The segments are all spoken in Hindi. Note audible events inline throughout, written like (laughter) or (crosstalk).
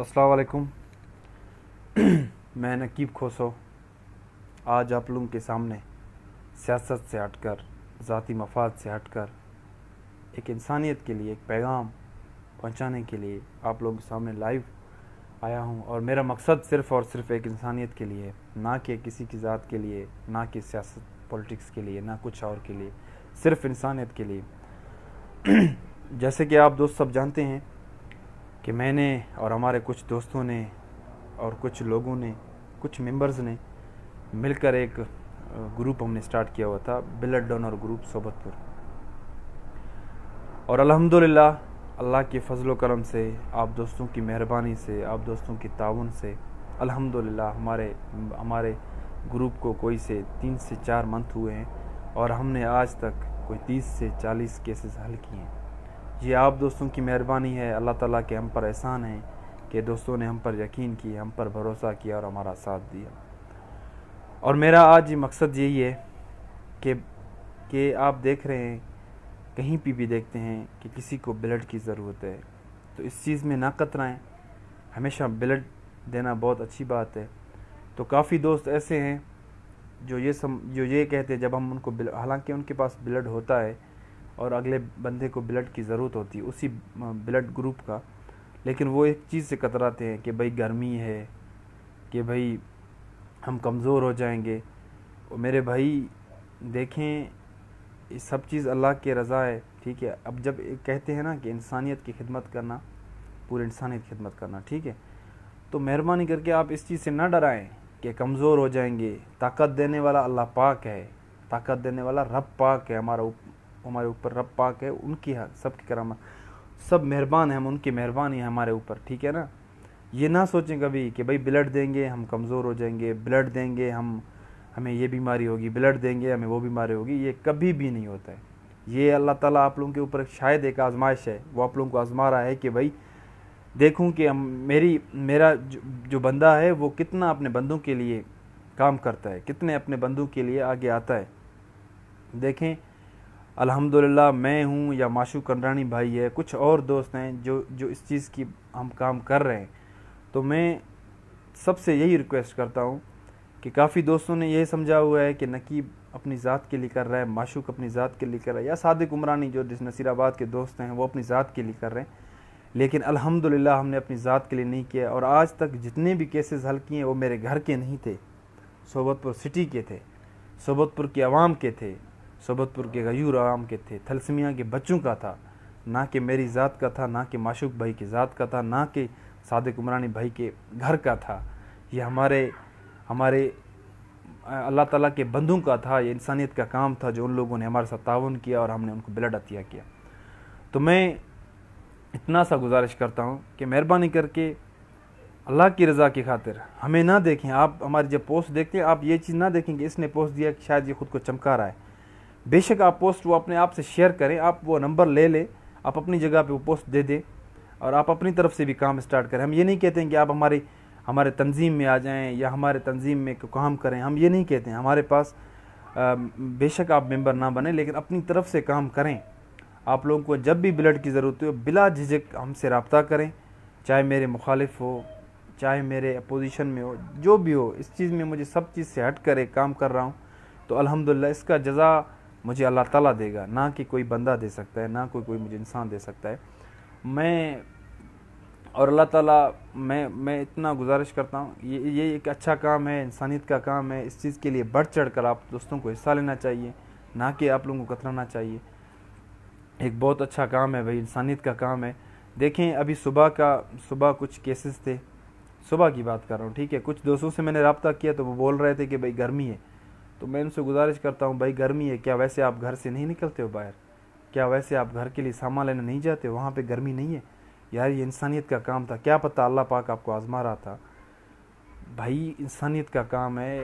असलकुम (clears throat) मैं नकीब खोसो आज आप लोगों के सामने सियासत से हटकर ज़ाती मफाद से हटकर एक इंसानियत के लिए एक पैगाम पहुंचाने के लिए आप लोगों के सामने लाइव आया हूं और मेरा मकसद सिर्फ़ और सिर्फ एक इंसानियत के लिए ना कि किसी की ज़ात के लिए ना कि सियासत पॉलिटिक्स के लिए ना कुछ और के लिए सिर्फ इंसानियत के लिए (clears throat) जैसे कि आप दोस्त सब जानते हैं कि मैंने और हमारे कुछ दोस्तों ने और कुछ लोगों ने कुछ मेंबर्स ने मिलकर एक ग्रुप हमने स्टार्ट किया हुआ था ब्लड डोनर ग्रुप सोबतपुर और अल्हम्दुलिल्लाह अल्लाह के फजल करम से आप दोस्तों की मेहरबानी से आप दोस्तों की ताउन से अल्हम्दुलिल्लाह हमारे हमारे ग्रुप को कोई से तीन से चार मंथ हुए हैं और हमने आज तक कोई तीस से चालीस केसेस हल किए हैं ये आप दोस्तों की मेहरबानी है अल्लाह ताला के हम पर एहसान है कि दोस्तों ने हम पर यकीन किया हम पर भरोसा किया और हमारा साथ दिया और मेरा आज मकसद यही है कि कि आप देख रहे हैं कहीं पर भी देखते हैं कि किसी को ब्लड की ज़रूरत है तो इस चीज़ में ना कतराएँ हमेशा ब्लड देना बहुत अच्छी बात है तो काफ़ी दोस्त ऐसे हैं जो ये सम जो ये कहते हैं जब हम उनको हालांकि उनके पास ब्लड होता है और अगले बंदे को ब्लड की ज़रूरत होती है उसी ब्लड ग्रुप का लेकिन वो एक चीज़ से कतराते हैं कि भाई गर्मी है कि भाई हम कमज़ोर हो जाएंगे और मेरे भाई देखें सब चीज़ अल्लाह की रज़ा है ठीक है अब जब कहते हैं ना कि इंसानियत की खिदमत करना पूरी इंसानियत की खिदमत करना ठीक है तो मेहरबानी करके आप इस चीज़ से ना डराएं कि कमज़ोर हो जाएंगे ताकत देने वाला अल्लाह पाक है ताकत देने वाला रब पाक है हमारा हमारे ऊपर रब पाक है उनकी सब की करामत सब मेहरबान है हम उनकी मेहरबानी है हमारे ऊपर ठीक है ना ये ना सोचें कभी कि भाई ब्लड देंगे हम कमज़ोर हो जाएंगे ब्लड देंगे हम हमें ये बीमारी होगी ब्लड देंगे हमें वो बीमारी होगी ये कभी भी नहीं होता है ये अल्लाह ताला आप लोगों के ऊपर शायद एक आजमाइश है वो आप लोगों को आजमा रहा है कि भाई देखूं कि हम मेरी मेरा जो, जो बंदा है वो कितना अपने बंदों के लिए काम करता है कितने अपने बंदों के लिए आगे आता है देखें अल्हम्दुलिल्लाह मैं हूँ या माशू कंडरानी भाई है कुछ और दोस्त हैं जो जो इस चीज़ की हम काम कर रहे हैं तो मैं सबसे यही रिक्वेस्ट करता हूँ कि काफ़ी दोस्तों ने यह समझा हुआ है कि नकीब अपनी ज़ात के लिए कर रहा है माशूक अपनी ज़ात के लिए कर रहा है या सादिक उमरानी जो जिस नसीराबाद के दोस्त हैं वो अपनी ज़ात के लिए कर रहे हैं लेकिन अल्हम्दुलिल्लाह हमने अपनी ज़ात के लिए नहीं किया और आज तक जितने भी केसेस हल किए हैं वो मेरे घर के नहीं थे सोबतपुर सिटी के थे सोबतपुर की आवाम के थे सोबतपुर के गयूर आवाम के थे थलसमिया के बच्चों का था ना कि मेरी ज़ात का था ना कि माशूक भाई की ज़ात का था ना कि सादिक उमरानी भाई के घर का था ये हमारे हमारे अल्लाह ताला के बंदों का था ये इंसानियत का काम था जो उन लोगों ने हमारे साथ ताउन किया और हमने उनको ब्लड अतिया किया तो मैं इतना सा गुजारिश करता हूँ कि मेहरबानी करके अल्लाह की रज़ा की खातिर हमें ना देखें आप हमारी जब पोस्ट देखते हैं आप ये चीज़ ना देखें कि इसने पोस्ट दिया कि शायद ये ख़ुद को चमका रहा है बेशक आप पोस्ट वो अपने आप से शेयर करें आप वो नंबर ले लें आप अपनी जगह पे वो पोस्ट दे दें और आप अपनी तरफ से भी काम स्टार्ट करें हम ये नहीं कहते हैं कि आप हमारी हमारे तंजीम में आ जाएं या हमारे तंजीम में काम करें हम ये नहीं कहते हैं हमारे पास बेशक आप मेंबर ना बने लेकिन अपनी तरफ से काम करें आप लोगों को जब भी ब्लड की ज़रूरत हो बिला झिझक हमसे रबता करें चाहे मेरे मुखालिफ हो चाहे मेरे अपोजिशन में हो जो भी हो इस चीज़ में मुझे सब चीज़ से हट कर एक काम कर रहा हूँ तो अल्हम्दुलिल्लाह इसका जजा मुझे अल्लाह ताला देगा ना कि कोई बंदा दे सकता है ना कोई कोई मुझे इंसान दे सकता है मैं और अल्लाह ताला मैं मैं इतना गुजारिश करता हूँ ये ये एक अच्छा काम है इंसानियत का काम है इस चीज़ के लिए बढ़ चढ़ कर आप दोस्तों को हिस्सा लेना चाहिए ना कि आप लोगों को कतराना चाहिए एक बहुत अच्छा काम है भाई इंसानियत का काम है देखें अभी सुबह का सुबह कुछ केसेस थे सुबह की बात कर रहा हूँ ठीक है कुछ दोस्तों से मैंने रबता किया तो वो बोल रहे थे कि भाई गर्मी है तो मैं उनसे गुजारिश करता हूँ भाई गर्मी है क्या वैसे आप घर से नहीं निकलते हो बाहर क्या वैसे आप घर के लिए सामान लेने नहीं जाते हो वहाँ पर गर्मी नहीं है यार ये इंसानियत का काम था क्या पता अल्लाह पाक आपको आजमा रहा था भाई इंसानियत का काम है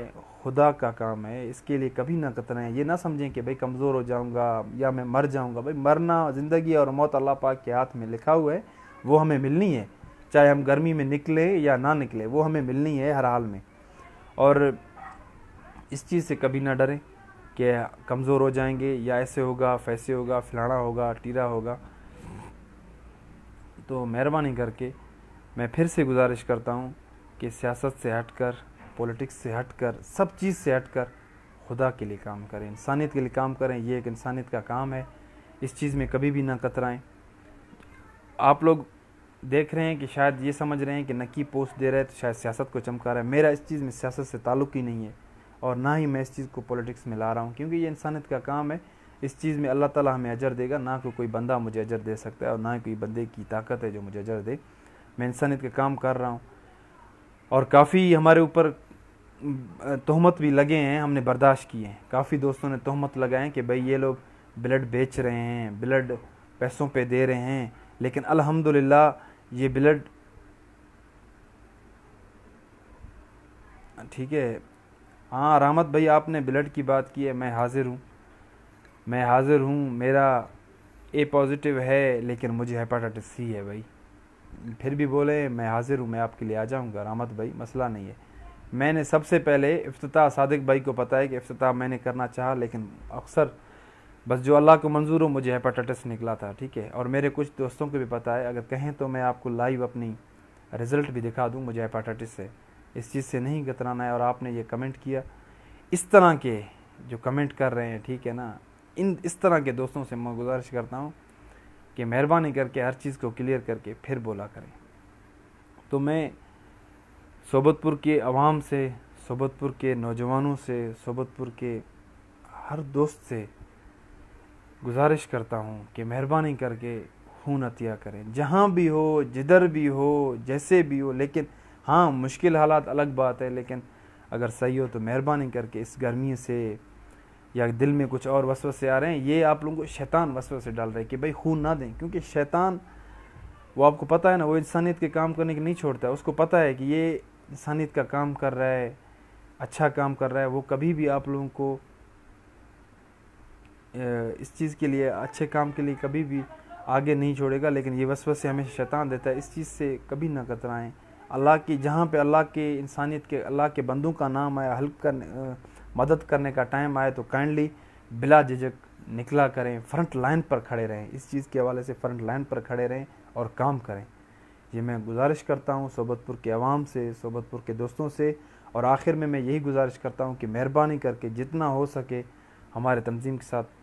खुदा का काम है इसके लिए कभी ना है ये ना समझें कि भाई कमज़ोर हो जाऊँगा या मैं मर जाऊँगा भाई मरना ज़िंदगी और मौत अल्लाह पाक के हाथ में लिखा हुआ है वो हमें मिलनी है चाहे हम गर्मी में निकले या ना निकले वो हमें मिलनी है हर हाल में और इस चीज़ से कभी ना डरें कि कमज़ोर हो जाएंगे या ऐसे होगा फैसे होगा फलाना होगा टीरा होगा तो मेहरबानी करके मैं फिर से गुजारिश करता हूँ कि सियासत से हटकर पॉलिटिक्स से हटकर सब चीज़ से हटकर खुदा के लिए काम करें इंसानियत के लिए काम करें ये एक इंसानियत का काम है इस चीज़ में कभी भी ना कतराएं आप लोग देख रहे हैं कि शायद ये समझ रहे हैं कि नकी पोस्ट दे रहे हैं तो शायद सियासत को चमका रहा है मेरा इस चीज़ में सियासत से ताल्लुक़ ही नहीं है और ना ही मैं इस चीज़ को पॉलिटिक्स में ला रहा हूँ क्योंकि ये इंसानियत का काम है इस चीज़ में अल्लाह ताला हमें अजर देगा ना कोई कोई बंदा मुझे अजर दे सकता है और ना ही कोई बंदे की ताकत है जो मुझे अजर दे मैं इंसानियत का काम कर रहा हूँ और काफ़ी हमारे ऊपर तहमत भी लगे हैं हमने बर्दाश्त किए हैं काफ़ी दोस्तों ने तहमत लगाए हैं कि भाई ये लोग ब्लड बेच रहे हैं ब्लड पैसों पे दे रहे हैं लेकिन अल्हम्दुलिल्लाह ये ब्लड ठीक है हाँ रामत भाई आपने ब्लड की बात की है मैं हाज़िर हूँ मैं हाज़िर हूँ मेरा ए पॉजिटिव है लेकिन मुझे हेपाटाइटिस सी है भाई फिर भी बोले मैं हाज़िर हूँ मैं आपके लिए आ जाऊँगा रामत भाई मसला नहीं है मैंने सबसे पहले अफ्ताह सादिक भाई को पता है कि अफ्ताह मैंने करना चाहा लेकिन अक्सर बस जो अल्लाह को मंजूर हो मुझे हेपाटाइटिस निकला था ठीक है और मेरे कुछ दोस्तों को भी पता है अगर कहें तो मैं आपको लाइव अपनी रिज़ल्ट भी दिखा दूँ मुझे हेपाटाइटिस है इस चीज़ से नहीं कतराना है और आपने ये कमेंट किया इस तरह के जो कमेंट कर रहे हैं ठीक है ना इन इस तरह के दोस्तों से मैं गुजारिश करता हूँ कि मेहरबानी करके हर चीज़ को क्लियर करके फिर बोला करें तो मैं सोबतपुर के आवाम से सोबतपुर के नौजवानों से सोबतपुर के हर दोस्त से गुजारिश करता हूँ कि मेहरबानी करके खून अतिया करें जहाँ भी हो जिधर भी हो जैसे भी हो लेकिन हाँ मुश्किल हालात अलग बात है लेकिन अगर सही हो तो मेहरबानी करके इस गर्मी से या दिल में कुछ और से आ रहे हैं ये आप लोगों को शैतान से डाल रहे हैं कि भाई खून ना दें क्योंकि शैतान वो आपको पता है ना वो इंसानियत के काम करने के नहीं छोड़ता उसको पता है कि ये इंसानियत का काम कर रहा है अच्छा काम कर रहा है वो कभी भी आप लोगों को इस चीज़ के लिए अच्छे काम के लिए कभी भी आगे नहीं छोड़ेगा लेकिन ये से हमेशा शैतान देता है इस चीज़ से कभी ना कतराएं अल्लाह की जहाँ पे अल्लाह के इंसानियत के अल्लाह के बंदों का नाम आया हल्क करने मदद करने का टाइम आए तो काइंडली बिला झिझक निकला करें फ्रंट लाइन पर खड़े रहें इस चीज़ के हवाले से फ्रंट लाइन पर खड़े रहें और काम करें ये मैं गुजारिश करता हूँ सोबतपुर के आवाम से सोबतपुर के दोस्तों से और आखिर में मैं यही गुजारिश करता हूँ कि मेहरबानी करके जितना हो सके हमारे तंजीम के साथ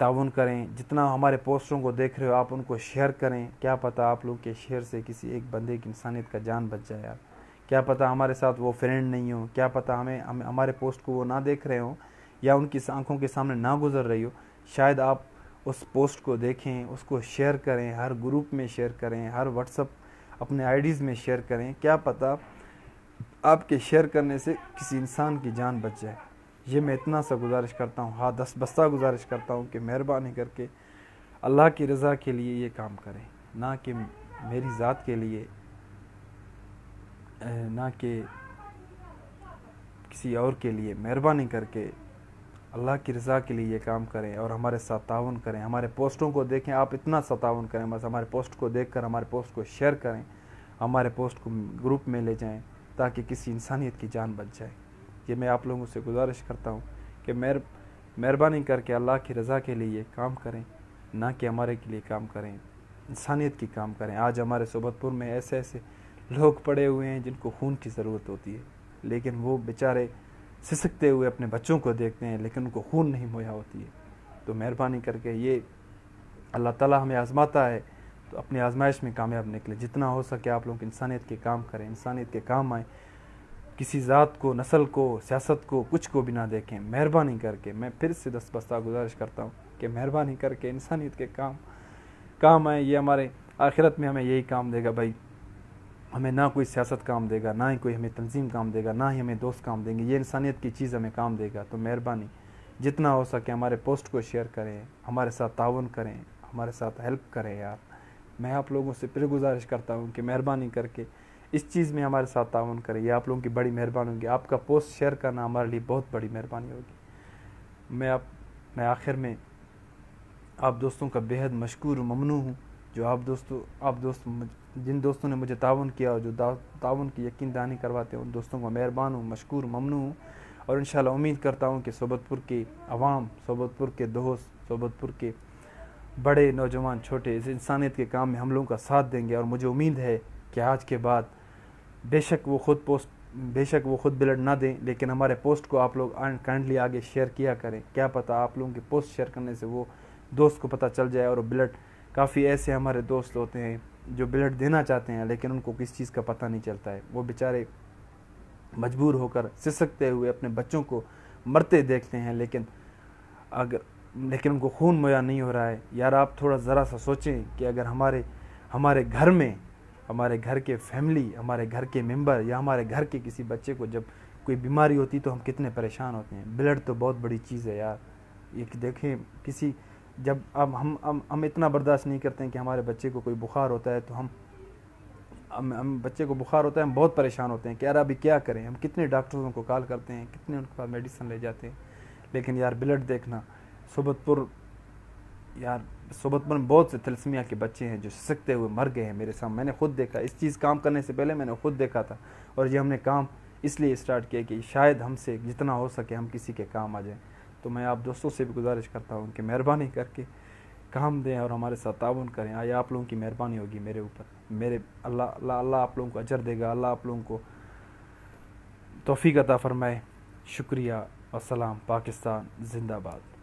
ताउन करें जितना हमारे पोस्टों को देख रहे हो आप उनको शेयर करें क्या पता आप लोग के शेयर से किसी एक बंदे की इंसानियत का जान बच जाए यार क्या पता हमारे साथ वो फ्रेंड नहीं हो क्या पता हमें हम हमारे पोस्ट को वो ना देख रहे हों या उनकी आंखों के सामने ना गुजर रही हो शायद आप उस पोस्ट को देखें उसको शेयर करें हर ग्रुप में शेयर करें हर व्हाट्सअप अपने आईडीज़ में शेयर करें क्या पता आपके शेयर करने से किसी इंसान की जान बच जाए ये मैं इतना सा गुजारिश करता हूँ हाँ दस बस्ता गुजारिश करता हूँ कि मेहरबानी करके अल्लाह की रज़ा के लिए ये काम करें ना कि मेरी ज़ात के लिए ना कि किसी और के लिए मेहरबानी करके अल्लाह की रज़ा के लिए ये काम करें और हमारे साथ ताउन करें हमारे पोस्टों को देखें आप इतना सा ताउन करें बस हमारे पोस्ट को देख कर हमारे पोस्ट को शेयर करें हमारे पोस्ट को ग्रुप में ले जाएं ताकि किसी इंसानियत की जान बच जाए ये मैं आप लोगों से गुजारिश करता हूँ कि मेहर मेहरबानी करके अल्लाह की रज़ा के लिए काम करें ना कि हमारे के लिए काम करें इंसानियत की काम करें आज हमारे सोबतपुर में ऐसे ऐसे लोग पड़े हुए हैं जिनको खून की ज़रूरत होती है लेकिन वो बेचारे सिसकते हुए अपने बच्चों को देखते हैं लेकिन उनको खून नहीं मुहैया होती है तो मेहरबानी करके ये अल्लाह ताला हमें आजमाता है तो अपनी आजमाइश में कामयाब निकले जितना हो सके आप लोग इंसानियत के काम करें इंसानियत के काम आएँ किसी ज़ात को नस्ल को सियासत को कुछ को बिना देखें मेहरबानी करके मैं फिर से दस बस्ता गुजारिश करता हूँ कि मेहरबानी करके इंसानियत के काम काम आए ये हमारे आखिरत में हमें यही काम देगा भाई हमें ना कोई सियासत काम देगा ना ही कोई हमें तंजीम काम देगा ना ही हमें दोस्त काम देंगे ये इंसानियत की चीज़ हमें काम देगा तो मेहरबानी जितना हो सके हमारे पोस्ट को शेयर करें हमारे साथ ताउन करें हमारे साथ हेल्प करें यार मैं आप लोगों से फिर गुजारिश करता हूँ कि मेहरबानी करके इस चीज़ में हमारे साथ ताउन करें यह आप लोगों की बड़ी मेहरबानी होगी आपका पोस्ट शेयर करना हमारे लिए बहुत बड़ी मेहरबानी होगी मैं आप मैं आखिर में आप दोस्तों का बेहद मशहूर ममनू हूँ जो आप दोस्तों आप दोस्त जिन दोस्तों ने मुझे ताउन किया और जो ताउन की यकीन दानी करवाते हैं उन दोस्तों को मेहरबान हूँ मशहूर ममनू हूँ और इन उम्मीद करता हूँ कि सोबतपुर के आवाम सोबतपुर के दोस्त सोबतपुर के बड़े नौजवान छोटे इस इंसानियत के काम में हम लोगों का साथ देंगे और मुझे उम्मीद है कि आज के बाद बेशक वो खुद पोस्ट बेशक वो खुद बिलट ना दें लेकिन हमारे पोस्ट को आप लोग काइंडली आगे शेयर किया करें क्या पता आप लोगों की पोस्ट शेयर करने से वो दोस्त को पता चल जाए और बिलट काफ़ी ऐसे हमारे दोस्त होते हैं जो बिलट देना चाहते हैं लेकिन उनको किस चीज़ का पता नहीं चलता है वो बेचारे मजबूर होकर सिसकते हुए अपने बच्चों को मरते देखते हैं लेकिन अगर लेकिन उनको खून मुया नहीं हो रहा है यार आप थोड़ा ज़रा सा सोचें कि अगर हमारे हमारे घर में हमारे घर के फैमिली हमारे घर के मेंबर या हमारे घर के किसी बच्चे को जब कोई बीमारी होती तो हम कितने परेशान होते हैं ब्लड तो बहुत बड़ी चीज़ है यार एक देखें किसी जब अब हम हम हम इतना बर्दाश्त नहीं करते हैं कि हमारे बच्चे को कोई बुखार होता है तो हम हम, हम बच्चे को बुखार होता है हम बहुत परेशान होते हैं कि यार अभी क्या करें हम कितने डॉक्टरों को कॉल करते हैं कितने उनके पास मेडिसिन ले जाते हैं लेकिन यार ब्लड देखना सुबतपुर यार सोबत बहुत से तलसमिया के बच्चे हैं जो सिकते हुए मर गए हैं मेरे सामने मैंने खुद देखा इस चीज़ काम करने से पहले मैंने खुद देखा था और ये हमने काम इसलिए स्टार्ट किया कि शायद हमसे जितना हो सके हम किसी के काम आ जाएं तो मैं आप दोस्तों से भी गुजारिश करता हूँ कि मेहरबानी करके काम दें और हमारे साथ ताउन करें आए आप लोगों की मेहरबानी होगी मेरे ऊपर मेरे अल्लाह अल्लाह अल्लाह आप लोगों को अजर देगा अल्लाह आप लोगों को तोफ़ी अता फ़रमाए शुक्रिया असलम पाकिस्तान जिंदाबाद